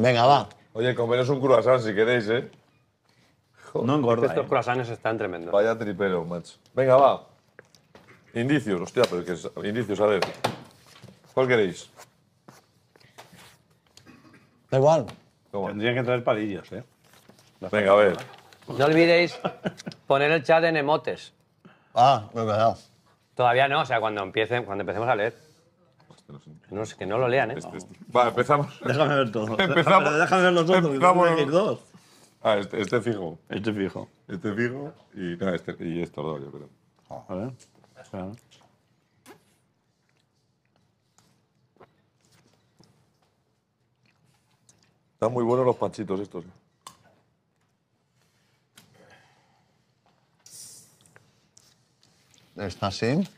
Venga, va. Oye, comeros un croissant si queréis, ¿eh? no engorda. Estos eh. están tremendos. Vaya tripero, macho. Venga, va. Indicios, hostia, pero que es... indicios, a ver. ¿Cuál queréis? Da igual. Tendrían que traer palillos, ¿eh? Venga, a ver. No olvidéis poner el chat en emotes. Ah, me he Todavía no, o sea, cuando, empiece, cuando empecemos a leer. No, sé, que no lo lean, ¿eh? empezamos. Déjame ver todo. empezamos. Ah, déjame ver los dos. Ah, este, este, fijo. Este fijo. Este fijo y, este, y estos dos, yo creo. a ver. Están muy buenos los panchitos estos. ¿eh? ¿Está así?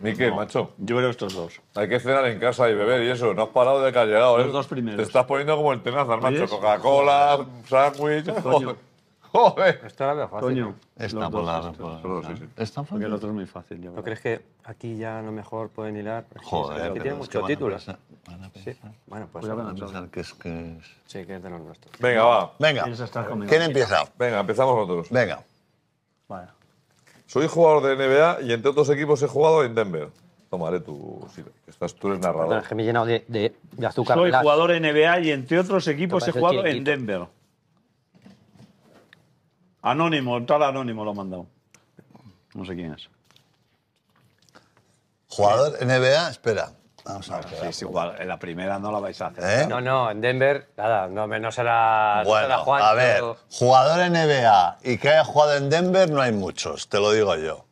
Miquel, macho. Yo veo estos dos. Hay que cenar en casa y beber y eso. No has parado de que has Los ¿eh? dos primeros. Te estás poniendo como el tenazar, macho. Coca-Cola, sándwich. Joder. Joder. Esta era fácil. Coño. Esta por la Está fácil. Porque el otro es muy fácil. Yo ¿No crees que aquí ya a lo mejor pueden hilar? Joder. Aquí tiene muchos títulos. Bueno, pues. a pensar que es. Sí, que es de los nuestros. Venga, va. Venga. ¿Quién empieza? Venga, empezamos nosotros. Venga. Vale. Soy jugador de NBA y entre otros equipos he jugado en Denver. Tomaré tu. estás, tú eres narrador. me he llenado de, azúcar. Soy jugador de NBA y entre otros equipos he jugado en Denver. Anónimo, tal anónimo lo ha mandado. No sé quién es. Jugador NBA, espera. Vamos a ver. igual, en la primera no la vais a hacer. ¿Eh? No, no, en Denver, nada, no, no será, bueno, Juan, A ver, jugador NBA y que haya jugado en Denver no hay muchos, te lo digo yo.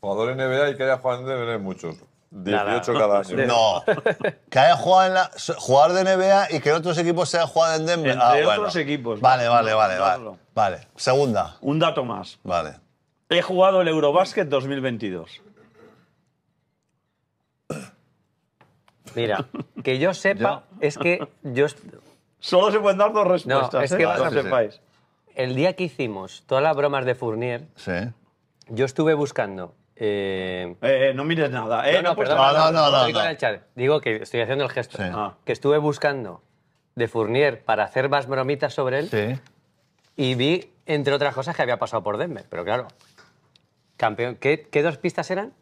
Jugador NBA y que haya jugado en Denver no hay muchos. 18 cada año. No. que haya jugado en la, jugador de NBA y que en otros equipos se haya jugado en Denver. Entre ah, otros equipos. Vale, vale, vale, vale. Vale. Segunda. Un dato más. Vale. He jugado el Eurobasket 2022. Mira, que yo sepa, es que yo... Solo se pueden dar dos respuestas, no, es ¿eh? que sepáis. El día que hicimos todas las bromas de Fournier, sí. yo estuve buscando... Eh, eh, no mires nada. no, no, perdón, no, chat. Digo que estoy haciendo el gesto. Ah. Que estuve buscando de Fournier para hacer más bromitas sobre él. Sí. Y vi, entre otras cosas, que había pasado por Denver. Pero claro, campeón, qué dos pistas eran?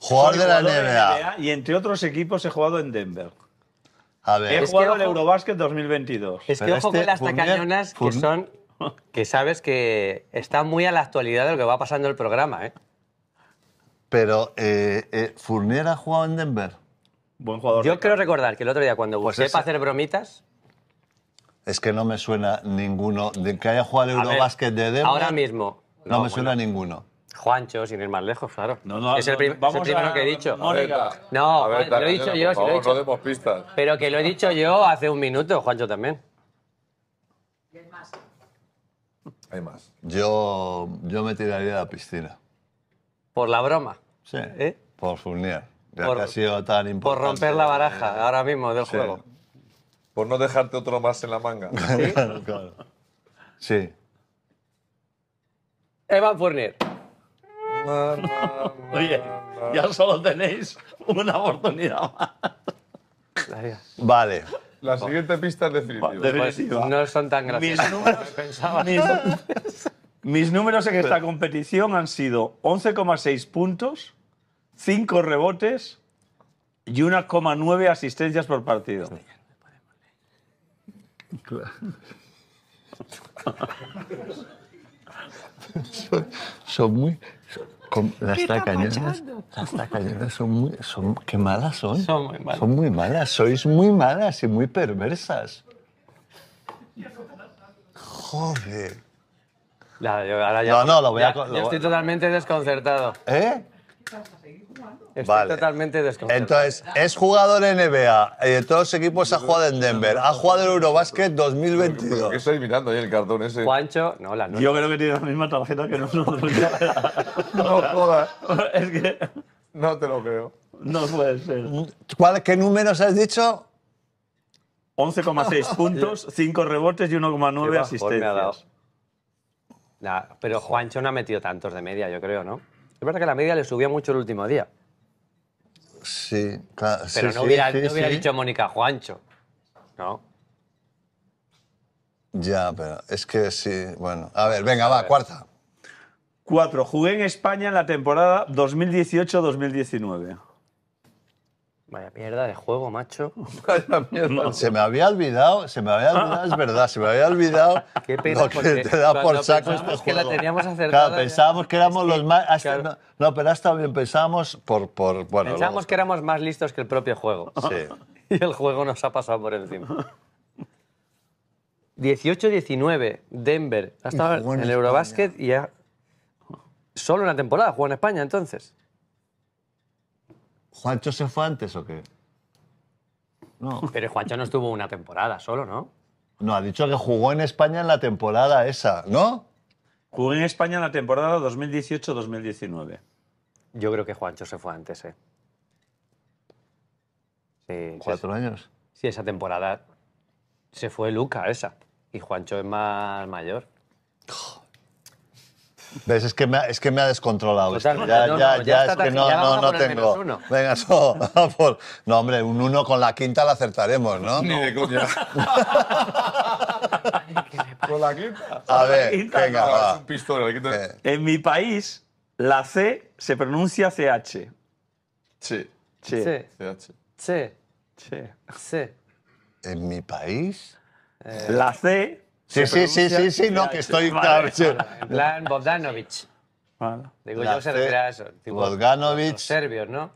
Jugador de la NBA. Y entre otros equipos he jugado en Denver. A ver. He jugado el Eurobasket 2022. Es que ojo este con las tacañonas que son, que sabes que está muy a la actualidad de lo que va pasando el programa, ¿eh? Pero eh, eh Fournier ha jugado en Denver. Buen jugador. Yo quiero recordar que el otro día cuando Pues busqué para hacer bromitas, Es que no me suena ninguno. De que haya jugado el Eurobasket de Denver. ahora mismo... no, me suena ninguno. Juancho, sin ir más lejos, claro. es el, vamos primero que he dicho. Mónica. No, lo he dicho yo, lo he dicho. Pero que lo he dicho yo hace un minuto, Juancho también. Y hay más. Hay más. Yo, yo me tiraría a la piscina. ¿Por la broma? Sí. ¿Eh? Por Furnier, Por, que ha sido tan importante. Por romper la baraja ahora mismo del juego. Por no dejarte otro más en la manga. ¿Sí? claro. Sí. Evan Fournier. Oye, ya solo tenéis una oportunidad más. Vale. La siguiente pista es definitiva. No son tan graciosos. Mis números, en esta competición han sido 11,6 puntos, 5 rebotes y 1,9 asistencias por partido. Claro. son, muy... las tacañonas, las tacañonas son muy... Son, ¿Qué malas son? Son muy malas. sois muy malas y muy perversas. Joder. no, no, lo voy a... Lo... Yo estoy totalmente desconcertado. ¿Eh? Estoy totalmente desconcertado. Entonces, es jugador NBA y eh, de todos los equipos ha jugado en Denver. Ha jugado el Eurobasket 2022. estoy mirando ahí el cartón ese? Juancho, no, la no. Yo creo que tiene la misma tarjeta que nosotros. no jodas. Es que. No te lo creo. No puede ser. ¿Qué números has dicho? 11,6 puntos, 5 rebotes y 1,9 asistencias. pero Juancho no ha metido tantos de media, yo creo, ¿no? Es verdad que la media le subía mucho el último día. Sí, claro. Pero no, hubiera, dicho Mónica Juancho, ¿no? Ya, pero es que sí. Bueno, a ver, venga, va, cuarta. Cuatro. Jugué en España en la temporada 2018-2019. Vaya mierda de juego, macho. Se me había olvidado, se me había olvidado, es verdad, se me había olvidado Qué pena, lo que te da por saco este que la teníamos acertada. pensábamos que éramos los más... no, no, pero hasta bien, pensábamos por... pensábamos que éramos más listos que el propio juego. Sí. y el juego nos ha pasado por encima. 18-19, Denver. Ha estado en el Eurobasket y ha... Solo una temporada jugó en España, entonces. ¿Juancho se fue antes o qué? No. Pero Juancho no estuvo una temporada solo, ¿no? No, ha dicho que jugó en España en la temporada esa, ¿no? Jugó en España en la temporada 2018-2019. Yo creo que Juancho se fue antes, ¿eh? Sí, ¿Cuatro años? Sí, esa temporada se fue Luca, esa. Y Juancho es más mayor. ¿Ves? Pues es que me ha, es que me ha descontrolado. Ya, ya, ya, es que no, no, no tengo. Venga, so, no, hombre, un 1 con la quinta la acertaremos, ¿no? Ni de coña. con la quinta. A ver, venga, no, va. Eh. En mi país, la C se pronuncia CH. Sí. Sí. CH. Sí. Sí. Sí. En mi país. La C Sí, sí, sí, sí, no, que estoy... Plan Digo, yo Serbios, ¿no?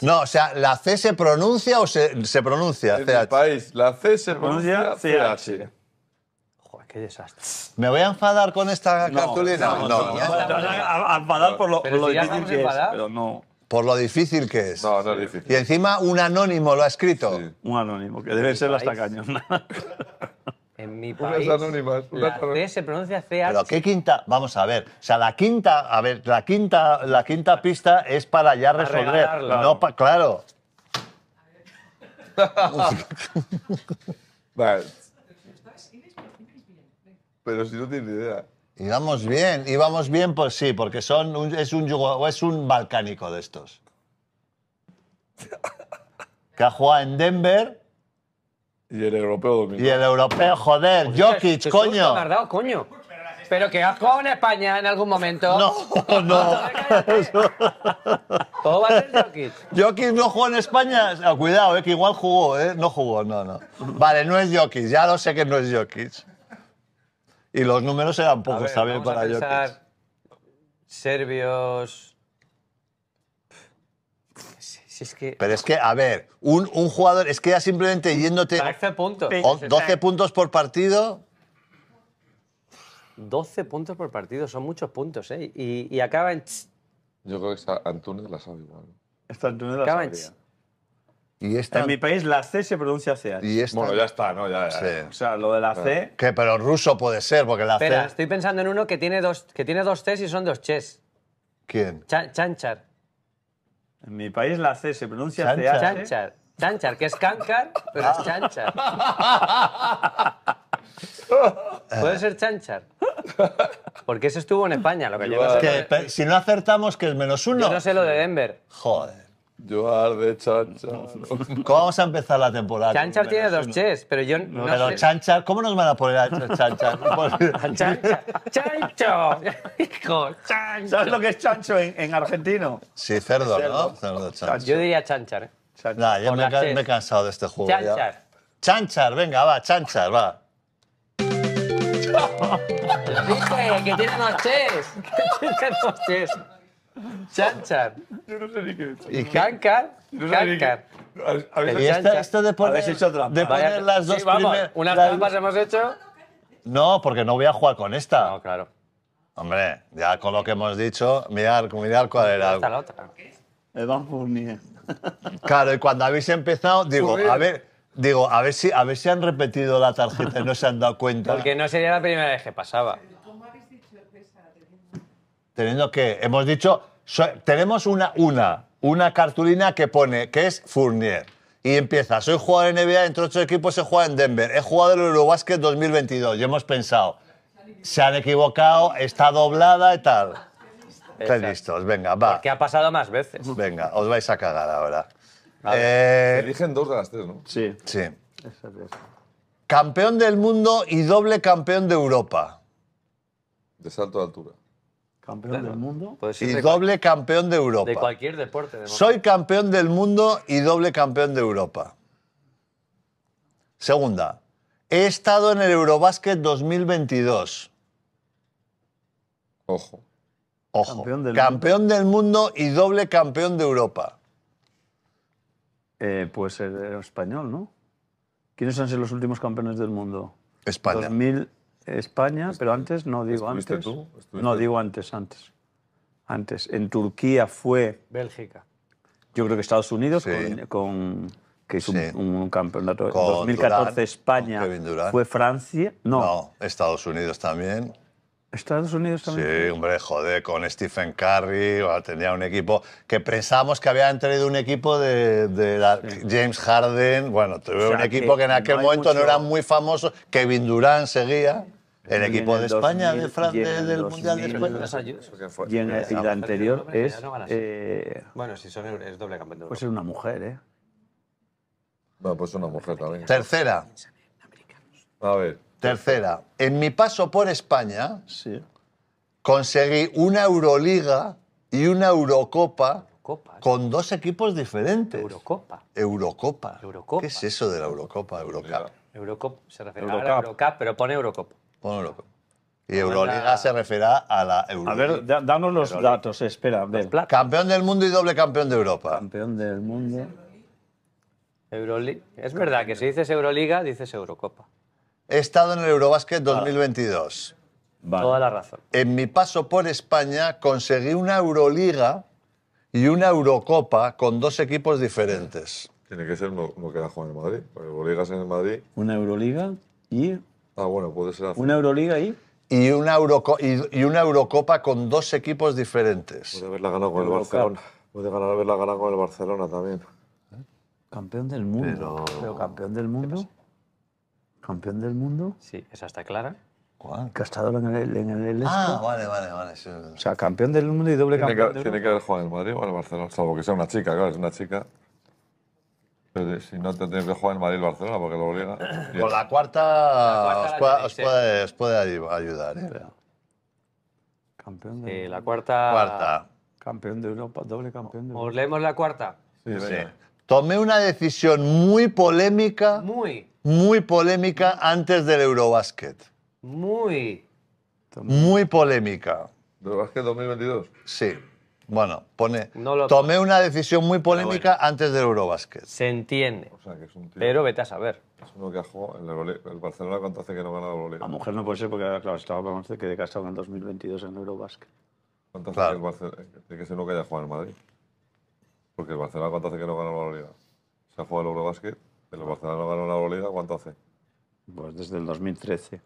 No, o sea, ¿la C se pronuncia o se, pronuncia? En país, la C se pronuncia Joder, qué desastre. ¿Me voy a enfadar con esta cartulina? No, no, no, no, no, no por lo difícil que es. No, no es difícil. Y encima un anónimo lo ha escrito. Sí. Un anónimo, que debe ser las tacañas. En mi país. Unas anónimas. se pronuncia CH. Pero qué quinta. Vamos a ver. O sea, la quinta. A ver, la quinta, la quinta pista es para ya resolver. No para claro. vale. Pero si no tienes idea. Íbamos bien, íbamos bien, pues sí, porque son es, un es un balcánico de estos. Que ha jugado en Denver Y el europeo domingo. y el europeo, joder, Jokic, coño. Pero que ha jugado en España en algún momento. No, no. ¿Cómo va a ser Jokic. Jokic no jugó en España. Cuidado, eh, que igual jugó, ¿eh? No jugó, no, no. Vale, no es Jokic, ya lo sé que no es Jokic. Y los números eran poco ver, para yo. Serbios. Si es que... Pero es que, a ver, un, jugador, es que ya simplemente yéndote. 12 puntos. 12 puntos por partido. 12 puntos por partido, son muchos puntos, ¿eh? Y, acaba en. Yo creo que Antunes la sabe igual. Está Antunes la en mi país la C se pronuncia c Bueno, ya está, ¿no? Ya, O sea, lo de la C... Que pero ruso puede ser, porque la Espera, estoy pensando en uno que tiene dos, que tiene dos Cs y son dos Ches. ¿Quién? chanchar. En mi país la C se pronuncia c Chanchar. Chanchar, que es cáncar, pero es chanchar. Puede ser chanchar. Porque eso estuvo en España, lo que si no acertamos, que es menos uno. Yo no sé lo de Denver. Joder. Yo arde, chancha. ¿Cómo vamos a empezar la temporada? Chanchar tiene dos ches, pero yo no Pero chanchar, ¿cómo nos van a poner a chanchar? chancha, chancho, hijo, chancho. ¿Sabes lo que es chancho en, argentino? Sí, cerdo, ¿no? Cerdo, chancho. Yo diría chanchar. ¿eh? chanchar. yo me, he cansado de este juego Chanchar. Chanchar, venga, va, chanchar, va. Dice que tiene dos ches, que tiene dos ches. Chan Yo no sé ni qué he hecho. Y cancar. ¿Habéis No sé esto, de Habéis hecho trampa. de poner las dos Sí, vamos, primeras... unas trampas hemos hecho. No, porque no voy a jugar con esta. No, claro. Hombre, ya con lo que hemos dicho, mirar, mirar cuál era. Hasta la otra. Evan Fournier. Eh. Claro, y cuando habéis empezado, digo, a ver, digo, a ver si, a ver si han repetido la tarjeta y no se han dado cuenta. Porque no sería la primera vez que pasaba teniendo que, hemos dicho, tenemos una, una, una cartulina que pone que es Fournier. Y empieza, soy jugador de NBA, entre ocho equipos he juega en Denver, he jugado en el Eurobasket 2022 y hemos pensado, se han equivocado, está doblada y tal. Está listos, venga, va. que ha pasado más veces. Venga, os vais a cagar ahora. Eh, eligen dos de las tres, ¿no? Sí. Sí. Campeón del mundo y doble campeón de Europa. De salto de altura campeón del mundo pues y doble campeón de Europa. De cualquier deporte. Soy campeón del mundo y doble campeón de Europa. Segunda, he estado en el Eurobásquet 2022. Ojo. Ojo. Campeón del, mundo. y doble campeón de Europa. Eh, pues español, ¿no? ¿Quiénes han sido los últimos campeones del mundo? España. 2000, España, pero antes no digo antes. Tú? No digo antes, antes. Antes. En Turquía fue. Bélgica. Yo creo que Estados Unidos con, que hizo un, campeonato. 2014 España fue Francia. No. Estados Unidos también. Estados Unidos también. Sí, hombre, joder, con Stephen Curry, tenía un equipo que pensábamos que había traído un equipo de, James Harden. Bueno, tuve un equipo que, en aquel momento no era muy famoso, Kevin Durant seguía. El equipo de España, del Mundial de España. Y, en, la anterior es. Eh, bueno, si son es doble campeón Pues es una mujer, ¿eh? Bueno, pues una mujer también. Tercera. A ver. Tercera. En mi paso por España, sí. conseguí una Euroliga y una Eurocopa. ¿eh? con dos equipos diferentes. Eurocopa. Eurocopa. ¿Qué es eso de la Eurocopa? Eurocup. Eurocopa. se refiere a la Eurocup, pero pone Eurocopa. Ponlo Euroliga se refiere a la Euroliga. A ver, danos los datos, espera. Campeón del mundo y doble campeón de Europa. Campeón del mundo. EuroLiga. Es verdad que si dices Euroliga, dices Eurocopa. He estado en el Eurobasket 2022. Vale. Toda la razón. En mi paso por España conseguí una Euroliga y una Eurocopa con dos equipos diferentes. Tiene que ser uno, que en Madrid. Porque en el Madrid. Una Euroliga y Ah, bueno, puede ser. así. ¿Una Euroliga ahí? Y una, y, una Eurocopa con dos equipos diferentes. Puede haberla ganado con el Barcelona. Puede haberla ganado con el Barcelona también. ¿Eh? Campeón del mundo. Pero, campeón del mundo. Campeón del mundo. Sí, esa está clara. ¿Cuál? Que en el, en el Ah, vale, vale, vale. O sea, campeón del mundo y doble campeón. tiene que haber jugado en el Madrid o en el Barcelona, salvo que sea una chica, claro, es una chica si no, te tienes que jugar en Madrid Barcelona, porque lo obliga. Con la cuarta, os, puede, ayudar. ¿eh? Campeón de... Sí, la cuarta... cuarta. Campeón de Europa, doble campeón de Europa. ¿Os leemos la cuarta? Sí, sí. Tomé una decisión muy polémica. Muy. Muy polémica antes del Eurobasket. Muy. Muy polémica. ¿Eurobasket 2022? Sí. Bueno, pone. tomé una decisión muy polémica antes del Eurobasket. Se entiende. O sea, que es un Pero vete a saber. Es uno que ha jugado en el, el, Barcelona cuánto hace que no gana la Euroliga. A mujer no puede ser porque, claro, estaba de que de casado en el 2022 en el Eurobasket. ¿Cuánto hace que el Barcelona. de eh, que se uno haya jugado en Madrid. Porque el Barcelona cuánto hace que no gana la Euroliga. Se ha jugado el Eurobasket, el Barcelona no ganó la Euroliga, ¿cuánto hace? Pues desde el 2013.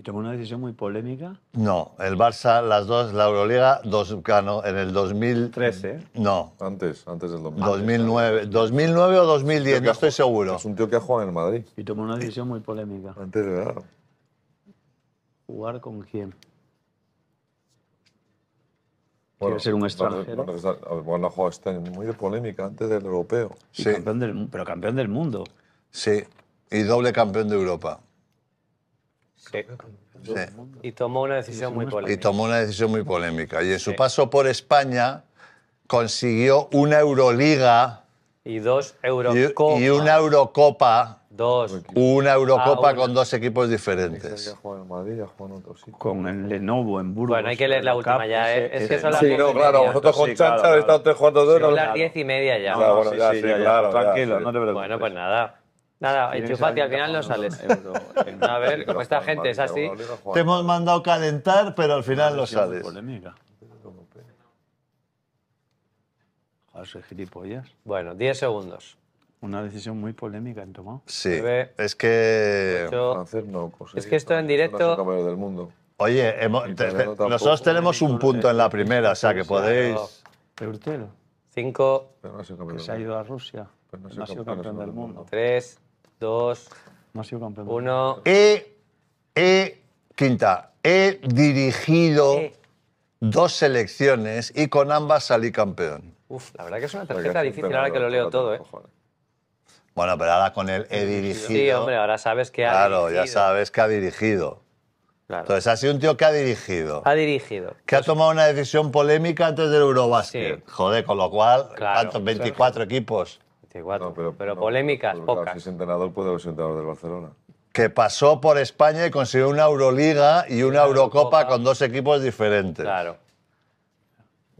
¿Y tomó una decisión muy polémica? No, el Barça, las dos, la Euroliga, dos, ganó en el 2013. ¿eh? No. Antes, antes del 2009. 2009, o 2010, no estoy seguro. Es un tío que ha jugado en Madrid. Y tomó una decisión muy polémica. Antes de ¿Jugar con quién? Bueno, ser un extranjero. Bueno, ha jugado muy de polémica antes del europeo. Sí. Campeón del, pero campeón del mundo. Sí, y doble campeón de Europa. Sí. Y tomó una decisión muy polémica. Y tomó una decisión muy polémica. Y en su paso por España consiguió una Euroliga. Y dos Eurocopa. Y, una Eurocopa. Dos. Una Eurocopa ah, con dos equipos diferentes. Con el Lenovo en Burgos. Bueno, hay que leer la última ya. ¿eh? Es, que son las Sí, no, claro, vosotros con sí, Chancha estáis jugando dos. Son las diez y media ya. Ah, bueno, sí, claro. Tranquilo, no te preocupes. Bueno, pues nada. Nada, enchufate, al final no sales. A ver, como esta gente es así. Te hemos mandado calentar, pero al final no sales. Polémica. Ah, gilipollas. Bueno, 10 segundos. Una decisión muy polémica en tomado. Sí. Es que. es que esto en directo. del mundo. Oye, nosotros tenemos un punto en la primera, o sea que podéis. 5 Cinco. que se ha ido a Rusia. campeón del mundo. Tres dos, no campeón. uno. He, quinta, he dirigido eh. dos selecciones y con ambas salí campeón. Uf, la verdad que es una tarjeta difícil ahora que lo leo todo, ¿eh? Bueno, pero ahora con él he dirigido. Sí, hombre, ahora sabes que ha claro, ya sabes que ha dirigido. Entonces, ha sido un tío que ha dirigido. Ha dirigido. Que ha tomado una decisión polémica antes del Eurobasket. Joder, con lo cual, 24 equipos pero, polémicas, pocas. si entrenador, puede ser entrenador del Barcelona. Que pasó por España y consiguió una Euroliga y una, Eurocopa, con dos equipos diferentes. Claro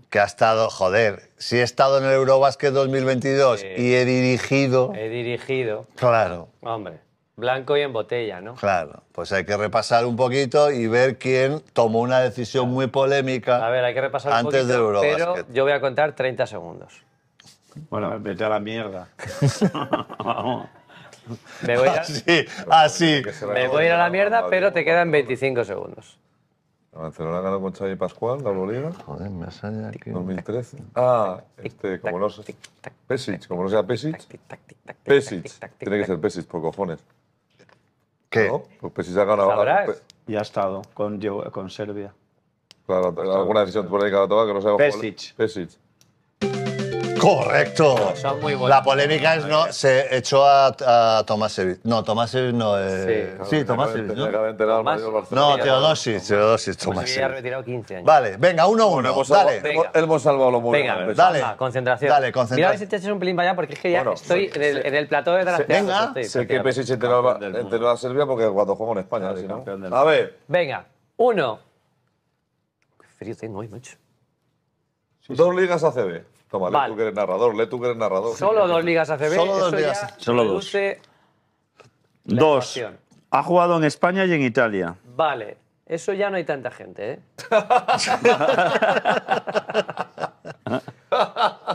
que ha estado, joder, si he estado en el Eurobasket 2022 y he dirigido. He dirigido. Claro. Hombre, blanco y en botella, ¿no? Claro, pues hay que repasar un poquito y ver quién tomó una decisión muy polémica. A ver, hay que repasar antes un poquito, del Pero yo voy a contar 30 segundos. Bueno, vete a la mierda. Vamos. Me voy a... Así, así. Me voy a ir a la mierda, pero te quedan 25 segundos. Barcelona ganado con Xavi Pascual la Euroliga. Joder, me sale aquí. 2013. Ah, este, como no sé. Pesic, como no sea Pesic. Pesic. Tiene que ser Pesic, por cojones. ¿Qué? Pues Pesic ha ganado. ¿Sabrás? Y ha estado con, con Serbia. Claro, alguna decisión por ahí que tomado que no sea… Pesic. Pesic. Correcto. Son muy buenos. La polémica es, ¿no? Se echó a, a Tomasevic. No, Tomás Tomasevic no es. Eh, sí, sí Tomasevic. ¿no? Tomás. no, Teodosis, Teodosis, Tomasevic. Se había retirado 15 años. Vale, venga, 1-1. uno. Bueno, dale. Hemos salvado lo bueno. Venga, dale. Va, concentración. Dale, concentración. Mira a ver si te echas un pelín para allá porque es que ya bueno, estoy se, en, el, en, el, plató de Tarastea. Venga, sé que PSH enteró a Serbia porque cuando juego en España, si no. A ver. Venga, 1. Qué frío tengo hoy, macho. Dos ligas ACB. Toma, vale. lee tú que eres narrador, tú que eres narrador. Solo dos ligas ACB. Solo dos Solo dos. Dos. Ha jugado en España y en Italia. Vale. Eso ya no hay tanta gente, ¿eh?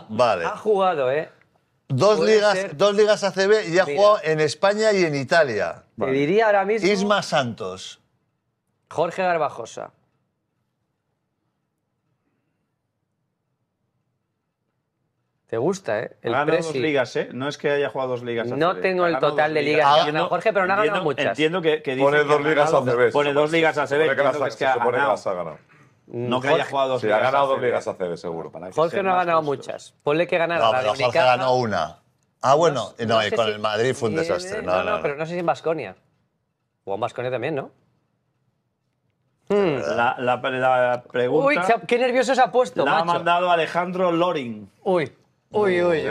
vale. Ha jugado, ¿eh? Dos ligas, dos ligas ACB y ha jugado en España y en Italia. Te diría ahora mismo. Isma Santos. Jorge Garbajosa. Te gusta, ¿eh? El ha ganado dos ligas, ¿eh? No es que haya jugado dos ligas. No tengo el total de ligas, ligas. Ah, Jorge, pero no ha ganado muchas. Entiendo que, dice Pone dos ligas a CB. Pone dos ligas a CB. que ha, ganado. No que haya jugado dos ligas. ha ganado dos ligas a CB, seguro. Para Jorge no ha ganado muchas. Ponle que ganara a la Jorge ganó una. Ah, bueno, no, y con el Madrid fue un desastre. No, no, pero no sé si en Basconia. O en Basconia también, ¿no? Hmm. La, pregunta. Uy, qué nervioso se ha puesto. La ha mandado Alejandro Loring. Uy. Uy, uy,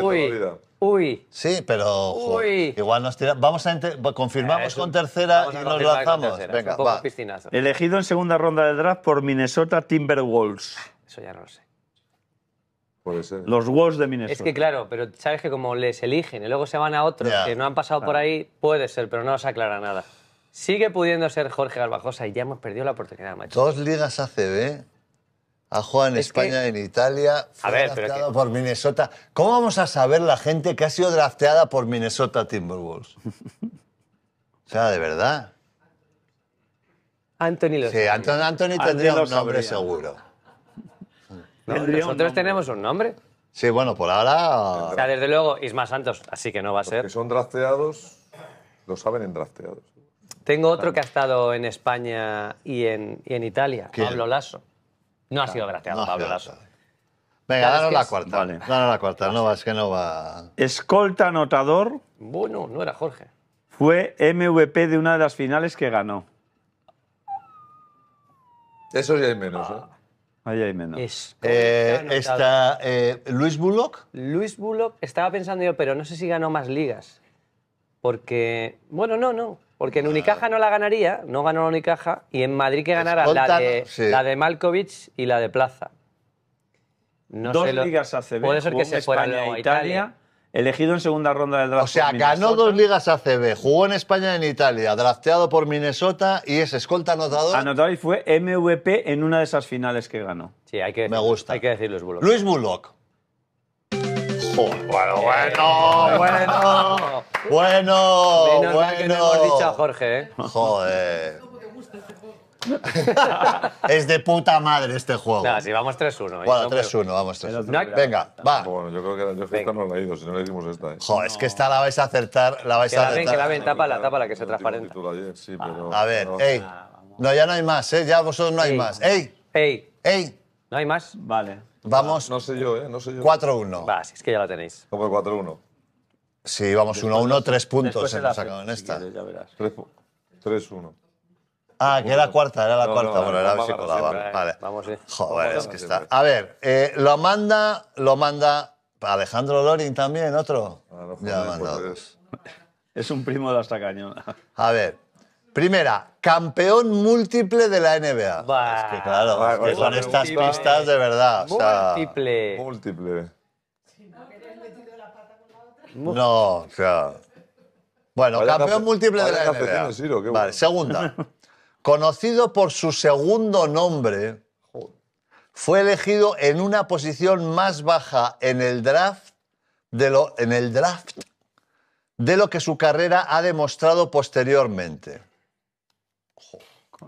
uy. uy. Sí, pero igual nos tiramos. Vamos a pues, confirmamos con tercera y nos lanzamos. Venga, Elegido en segunda ronda de draft por Minnesota Timberwolves. Eso ya no lo sé. Puede ser. Los Wolves de Minnesota. Es que claro, pero sabes que como les eligen y luego se van a otros que no han pasado por ahí, puede ser, pero no os aclara nada. Sigue pudiendo ser Jorge Garbajosa y ya hemos perdido la oportunidad, macho. Dos ligas ACB a Juan en España, en Italia, por Minnesota. ¿Cómo vamos a saber la gente que ha sido drafteada por Minnesota Timberwolves? o sea, de verdad. Anthony lo Sí, Anthony, tendría un nombre seguro. ¿Nosotros tenemos un nombre? Sí, bueno, por ahora... O sea, desde luego, Isma Santos, así que no va a ser. que son drafteados, lo saben en drafteados. Tengo otro que ha estado en España y en, en Italia, Pablo Lasso. No ha sido graciado, Pablo Venga, danos la, cuarta, vale. la cuarta. No, es que no va. Escolta anotador. Bueno, no era Jorge. Fue MVP de una de las finales que ganó. Eso ya hay menos, ¿eh? Ah. hay menos. Eh, está eh, Luis Bullock. Luis Bullock, estaba pensando yo, pero no sé si ganó más ligas. Porque, bueno, no, no. Porque en Unicaja no la ganaría, no ganó la Unicaja, y en Madrid que ganara la de, Malkovich y la de Plaza. dos ligas ACB. Puede ser que se España, e Italia, Elegido en segunda ronda del draft. O sea, ganó dos ligas ACB, jugó en España y en Italia, drafteado por Minnesota y es escolta anotador. Anotado y fue MVP en una de esas finales que ganó. Sí, hay que, Me gusta. Hay que decir Luis Bullock. Luis Bullock. Bueno, bueno, bueno. Bueno, Menos mal que no hemos bueno. dicho a Jorge, ¿eh? Joder. Este es de puta madre este juego. No, si vamos 3-1. ¿eh? Bueno, 3-1, vamos 3-1. Venga, va. Bueno, yo creo que yo esta no la he ido, si no le hicimos esta. ¿eh? es que esta la vais a acertar, la vais Que a la ven, que la ven, tápala, tápala, que se transparente. sí, ah. pero- A ver, pero- ey. No, ya no hay más, ¿eh? Ya vosotros no hay más. Ey, Ey, ey. ¿no hay más? Vale. Vamos. No sé yo, ¿eh? No sé yo. 4-1. Va, si es que ya la tenéis. Como 4-1. Sí, vamos 1-1, 3 puntos se sacado en esta. 3-1. Ah, que era cuarta, era la cuarta. bueno, era si colaba. Eh. vale. Vamos, sí. Joder, es que está. A ver, eh, lo manda, lo manda Alejandro Loring también, otro. Ah, ya lo ha mandado. Pues es un primo de la estacañona. A ver, Primera, campeón múltiple de la NBA. es que claro, con estas pistas de verdad. múltiple. múltiple. No, o sea. Bueno, campeón múltiple de la NBA. Vale, segunda. Conocido por su segundo nombre, fue elegido en una posición más baja en el draft de lo, en el draft de lo que su carrera ha demostrado posteriormente.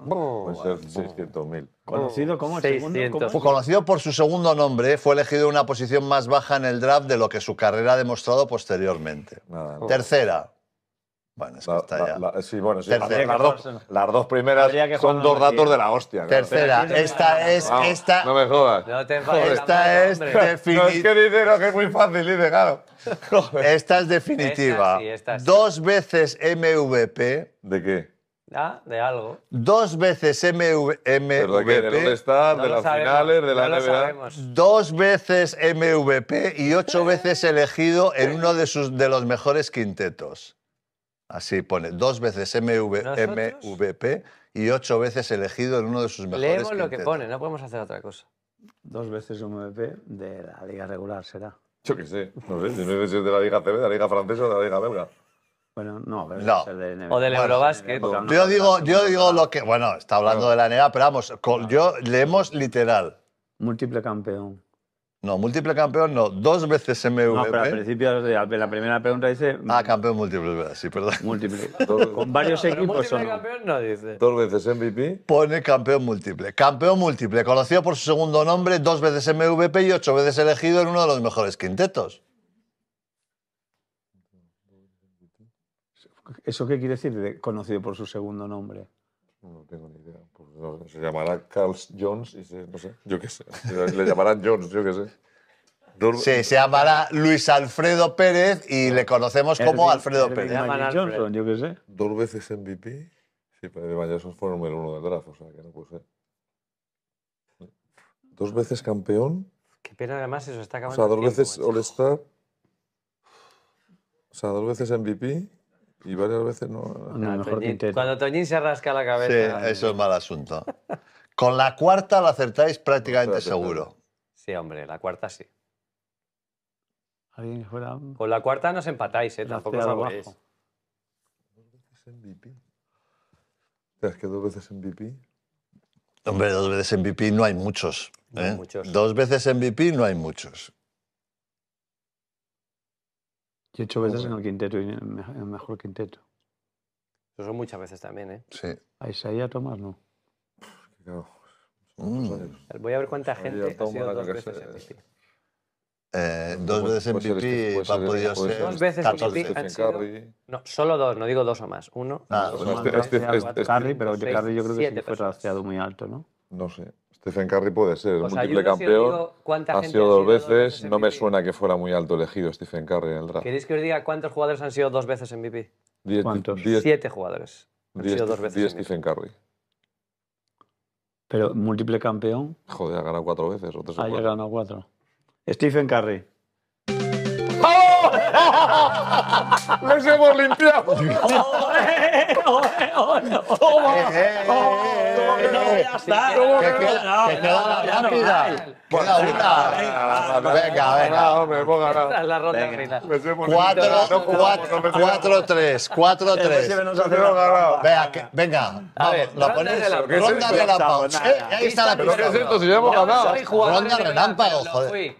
600.000. Conocido como 600. Conocido por su segundo nombre, fue elegido en una posición más baja en el draft de lo que su carrera ha demostrado posteriormente. Tercera. Bueno, es que está ya. sí, bueno, las, dos, primeras son dos datos de la hostia. Tercera, esta es. esta, no me jodas. esta es definitiva. No es que dice no, que es muy fácil, dice, claro. Esta es definitiva. Dos veces MVP. ¿De qué? Ah, de algo. Dos veces MVP. ¿De dónde está? ¿De las finales? ¿De la no Dos veces MVP y ocho veces elegido en uno de, sus, de los mejores quintetos. Así pone. Dos veces MVP y ocho veces elegido en uno de sus mejores Leemos lo que pone, no podemos hacer otra cosa. Dos veces MVP de la liga regular será. Yo qué sé. no sé si es de la liga CB, de la liga francesa o de la liga belga. Bueno, no, pero no. O del Eurobasket. yo digo, yo digo lo que. Bueno, está hablando de la NBA, pero vamos, yo leemos literal. Múltiple campeón. No, múltiple campeón no, dos veces MVP. No, pero al principio de la primera pregunta dice... Ah, campeón múltiple, sí, perdón. Múltiple. Con varios equipos múltiple campeón no dice. Dos veces MVP. Pone campeón múltiple. Campeón múltiple, conocido por su segundo nombre, dos veces MVP y ocho veces elegido en uno de los mejores quintetos. ¿Eso qué quiere decir conocido por su segundo nombre? No tengo ni idea. Pues, se llamará Carl Jones y se, no sé, yo qué sé. Le llamarán Jones, yo qué sé. sí, se llamará Luis Alfredo Pérez y le conocemos como Alfredo Pérez. Johnson, yo qué sé. Dos veces MVP. Sí, pero esos fue número uno del draft, o sea que no puede Dos veces campeón. Qué pena además eso está acabando. O sea, dos veces All-Star. O sea, dos veces MVP. Y varias veces no. mejor cuando Toñín se rasca la cabeza. Sí, eso es mal asunto. Con la cuarta la acertáis prácticamente seguro. Sí, hombre, la cuarta sí. ¿Alguien fuera? Con la cuarta nos empatáis, ¿eh? Tampoco os MVP. Es que dos veces MVP. Hombre, dos veces MVP no No hay muchos. ¿eh? Dos veces MVP no hay muchos. Y ocho veces en el quinteto, y en el mejor quinteto. Eso son muchas veces también, ¿eh? Sí. A Isaías Tomás no. no. Mm. Voy a ver cuánta gente ha dos veces MVP. Eh, dos pues veces MVP ha podido ser. Dos veces en han sido. No, solo dos, no digo dos o más. Uno. Ah, dos, este, este, este, este, Carry, pero Carry yo creo que sí fue trasteado muy alto, ¿no? No sé. Stephen Curry puede ser, múltiple campeón. ha sido, dos veces. no me suena que fuera muy alto elegido Stephen Curry en el draft. ¿Queréis que os diga cuántos jugadores han sido dos veces MVP? Diez, ¿Cuántos? Siete jugadores. diez, Stephen Curry. Pero múltiple campeón. Joder, ha ganado cuatro veces. O tres ah, ganado cuatro. Stephen Curry. ¡Los hemos limpiado! ¡Oh, no! ¡Toma! ¡No, ya está! ¡Que queda la rápida! ¡Queda una! Venga, venga. hombre, hemos ganado. La ronda final. 4-3, 4-3. Venga, vamos, Lo pones. Eh, ronda relámpago. Ahí está la primera. ¿Qué es ganado? Ronda relámpago, joder.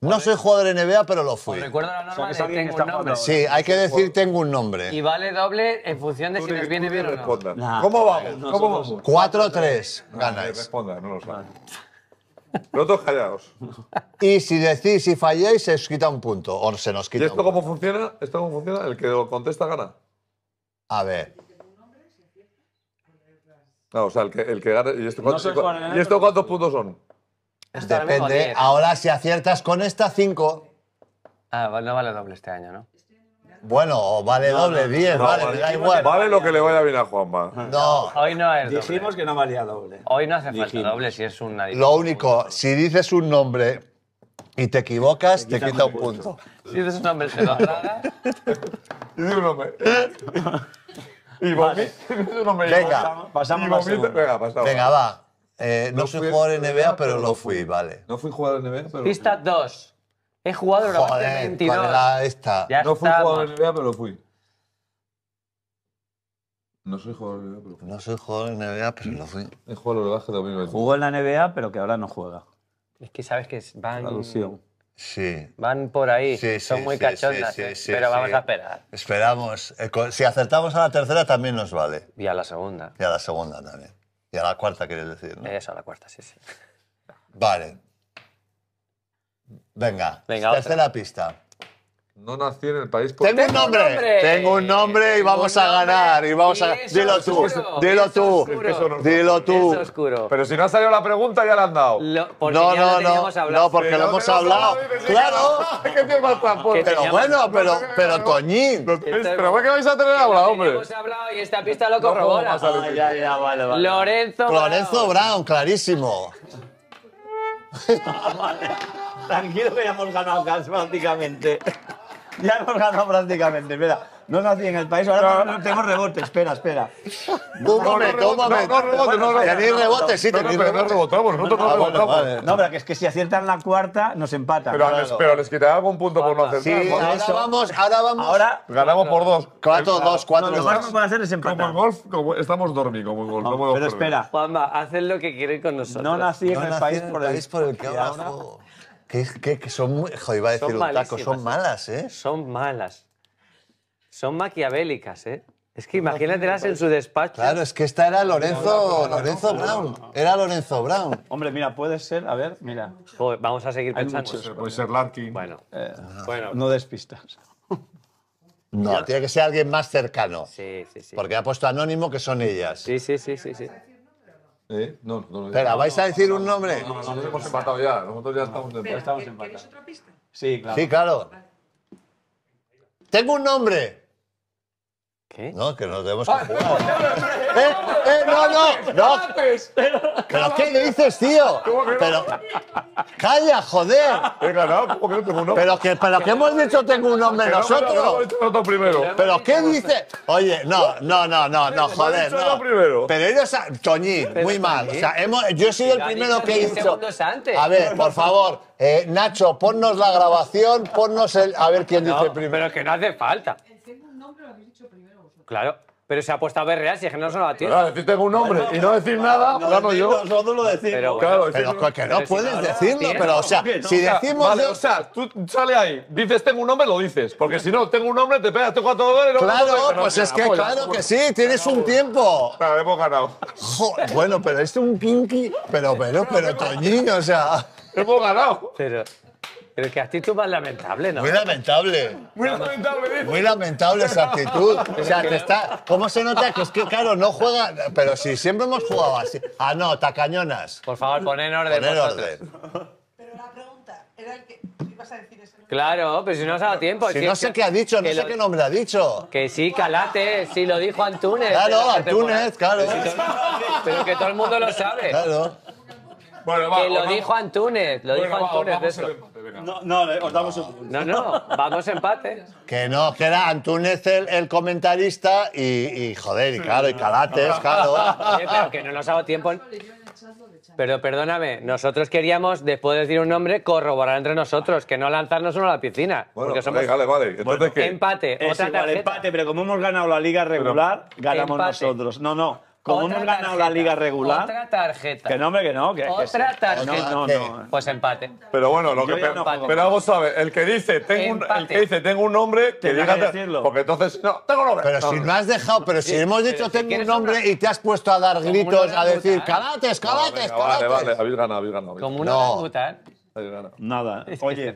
No soy jugador de NBA, pero lo fui. Recuerda la norma de tengo un nombre. Sí, hay que decir tengo un nombre. Y vale doble en función de si les viene bien o no. ¿Cómo vamos? ¿Cómo vamos? 4-3 ganáis. Responda, no lo sabe. Los dos callados. Y si decís, si falláis, se os quita un punto. O se nos ¿Y quita esto cómo funciona? ¿Esto cómo funciona? El que lo contesta gana. A ver. No, ah, o sea, el que, el que ¿Y esto, cuánto- y esto cuántos puntos son? Depende. Ahora, si aciertas con esta 5, Ah, no vale doble este año, ¿no? bueno, o vale doble, 10, vale, da igual. Vale lo que le vaya bien a Juanma. No, Hoy no es doble. Dijimos que no valía doble. Hoy no hace falta doble si es un lo único, si dices un nombre y te equivocas, te quita un punto. Si dices un nombre, se lo hagas… ¿Dices un nombre. Y Dice un nombre Venga. Pasamos- pasamos Venga, va. Eh, no, soy jugador de NBA, pero lo fui, vale. No fui jugador de NBA, pero. Pista 2. He jugado la Joder, 22. ¿cuál esta? no fui jugador de NBA, pero lo fui. No soy jugador de NBA, pero lo fui. No soy jugador de NBA, pero lo fui. He jugado Jugó en la NBA, pero que ahora no juega. Es que sabes que van. Alusión. Sí. Van por ahí. Sí, sí, Son muy sí, cachondas. ¿eh? pero vamos a esperar. Esperamos. Eh, si acertamos a la tercera, también nos vale. Y a la segunda. Y a la segunda también. Y a la cuarta quieres decir, ¿no? Esa, a la cuarta, sí, sí. Vale. Venga, Venga tercera pista. No nací en el país Tengo un nombre. Tengo un nombre y vamos a ganar. Y vamos a... Dilo tú. Dilo tú. Dilo tú. Pero si no ha salido la pregunta, ya la han dado. no, no, no. No, porque lo hemos hablado. Claro. ¿Qué te Pero bueno, pero, pero Pero ¿por qué vais a tener ahora, hombre? Hemos hablado y esta pista lo corrobora. Lorenzo. Brown. Lorenzo Brown, clarísimo. Tranquilo que ya hemos ganado casi prácticamente. Ya hemos ganado prácticamente. Espera, no nací en el país, ahora no, tengo rebote. Espera, espera. Tú no, no, tómame. No, no, rebote, no, no. Ni rebote, sí, tenéis rebote. No ah, rebotamos, no rebotamos. No, pero que es que si aciertan la cuarta, nos empatan. Pero les quitaba algún punto por no acertar. Sí, ahora vamos, ahora vamos. Ahora ganamos por dos. Cuatro, dos, cuatro. Lo más que pueden hacer es empatar. Como golf, estamos dormidos como golf. Pero espera. Juanma, haced lo que quieren con nosotros. No nací en el país por el que abajo. Que, son decir taco. Son malas, ¿eh? Son malas. Son maquiavélicas, ¿eh? Es que imagínatelas en su despacho. Claro, es que esta era Lorenzo, Lorenzo Brown. Era Lorenzo Brown. Hombre, mira, puede ser, a ver, mira. vamos a seguir pensando. Puede ser, Larkin. Bueno, eh, ah. bueno. No despistas. No, tiene que ser alguien más cercano. Sí, sí, sí. Porque ha puesto anónimo que son ellas. Sí, sí, sí, sí. sí. ¿Eh? No, Espera, ¿vais a decir un nombre? No, nosotros hemos empatado ya. Nosotros ya estamos empatados. Estamos otra pista? Sí, claro. Sí, claro. Tengo un nombre. ¿Qué? No, que nos debemos jugar. Ah, ¿Eh? ¿Eh? No, no, no. ¿Pero qué le dices, tío? Pero... Calla, joder. Venga, no, ¿cómo que no tengo Pero que, que hemos dicho tengo un nombre nosotros. Este ¿Pero qué dices? Oye, no, no, no, no, no, este joder, no. Pero ellos... Toñi, muy mal. O sea, hemos, yo he sido el primero que he dicho... A ver, por favor, eh, Nacho, ponnos la grabación, ponnos el... A ver quién dice primero. Pero que no hace falta. Tengo un nombre, lo habéis dicho primero Claro. Pero se ha puesto a ver real, si es que no se lo ha Claro, decir tengo un nombre y no decir nada, no, gano yo. Nosotros lo decimos. Pero, claro, pero que no puedes decirlo, pero o sea, si decimos. Vale, o sea, tú sale ahí, dices tengo un nombre, lo dices. Porque si no, tengo un nombre, te pegas, tengo cuatro Claro, pues es que claro que sí, tienes un tiempo. Claro, hemos ganado. bueno, pero este es un pinky. Pero, pero, pero, Toñín, o sea. Hemos ganado. Pero. Pero qué actitud más lamentable, ¿no? Muy lamentable. Muy lamentable, Muy lamentable esa actitud. O sea, te está... ¿cómo se nota? Que es que, claro, no juega... Pero si siempre hemos jugado así. Ah, no, tacañonas. Por favor, ponen orden. ponen orden. Pero la pregunta era el que... ibas a decir eso? Claro, pero si no os ha dado tiempo. Si, no sé qué ha dicho, no sé qué nombre ha dicho. Que sí, Calate, sí lo dijo Antúnez. Claro, Antúnez, claro. pero que todo el mundo lo sabe. Claro que lo dijo Antúnez, lo dijo Antúnez No, no, os damos No, no, vamos empate. Que no, que era Antúnez el, comentarista y, joder, y claro, y Calates, claro. pero que no nos ha dado tiempo. Pero perdóname, nosotros queríamos, después de decir un nombre, corroborar entre nosotros, que no lanzarnos uno a la piscina. vale, vale. Empate. Es empate, pero como hemos ganado la liga regular, ganamos nosotros. No, no. Como otra han ganado la liga regular. Otra tarjeta. Que no, hombre, que no. Que, otra tarjeta. No, no, no. Pues empate. Pero bueno, lo que. Pero, vamos algo ver, El que dice, tengo un, el que dice, tengo un nombre, que diga. Decirlo. Porque entonces. No, tengo nombre. Pero si no has dejado, pero si hemos dicho tengo un nombre y te has puesto a dar gritos, a decir, calates, calates, calates. Vale, vale, habéis ganado, habéis ganado. Como una no. Nada. Oye,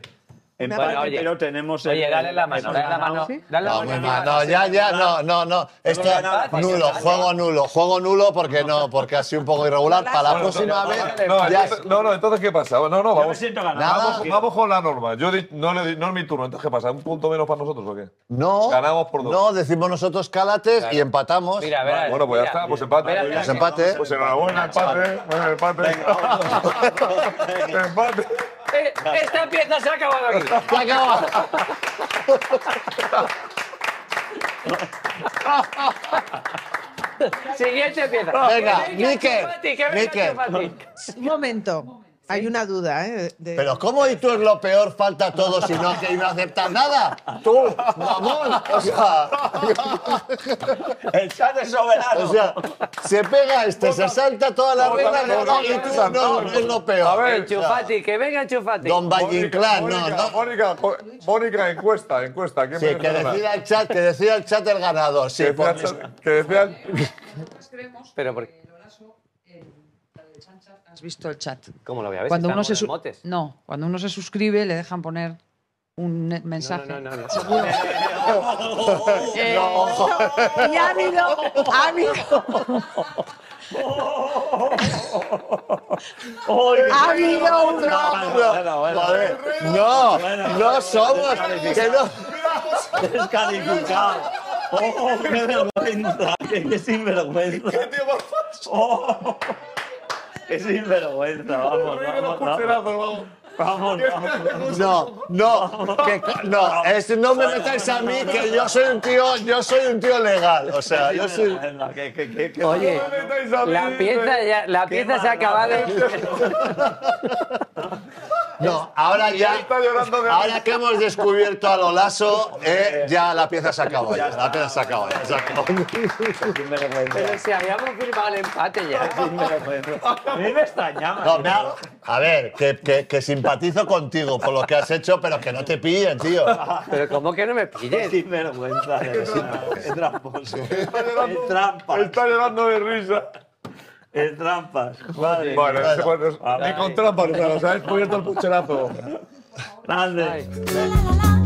Empate, pero tenemos. Oye, dale la mano, dale la mano. Dale no, la mano. No, ya, ya, no, no, no. Esto nulo, juego nulo, juego nulo porque no, porque ha sido un poco irregular. Para la próxima vez. No, no, entonces, ¿qué pasa? No, no, vamos. Vamos, vamos con la norma. Yo no, no es mi turno, entonces, ¿qué pasa? ¿Un punto menos para nosotros o qué? No. Ganamos por dos. No, decimos nosotros cálates y empatamos. Mira, mira, bueno, pues ya está, pues empate. pues empate. Pues enhorabuena, empate. Bueno, empate. empate. esta pieza se ha acabado aquí. Se ha acabado. Siguiente pieza. Venga, Miquel. Miquel. Un momento. Hay una duda, ¿eh? Pero ¿cómo y tú es lo peor? Falta todo si no, que no aceptas nada. Tú, mamón. O sea, El chat es soberano. O sea, se pega este, se salta toda la regla y tú no, es lo peor. A ver, Chufati, que venga Chufati Don Valleclan, no, no. Mónica, Mónica, encuesta, encuesta. sí, que decida el chat, que decida el chat el ganador. Sí, que decida el... Pero por Has visto el chat. ¿Cómo lo voy a ver? Cuando uno se No, cuando uno se suscribe le dejan poner un mensaje. No, no, no. Eh, no, no. no. Y ha habido, ha habido. ha habido un no, no, no somos que no descalificado. Oh, qué vergüenza, qué sinvergüenza. Qué tío más falso. Oh, qué sinvergüenza, vamos, vamos, vamos. Vamos, vamos. No, no, no, no me metáis a mí que yo soy un tío, yo soy un tío legal, o sea, yo soy. Oye, la pieza ya, la pieza se ha acabado. No, ahora ya. Ahora que hemos descubierto a Lolaso, eh, ya la pieza se ha acabado. la pieza se acabó. Ya, se vergüenza. Pero si habíamos firmado el empate ya. A mí me extrañaba. No, A ver, que, que, que, simpatizo contigo por lo que has hecho, pero que no te pillen, tío. Pero ¿cómo que no me pillen? Sin vergüenza. Es tramposo. Está llevando de risa. En trampas. Madre bueno, es bueno, ah, ni con trampas, o sea, has cubierto el pucherazo. Grande.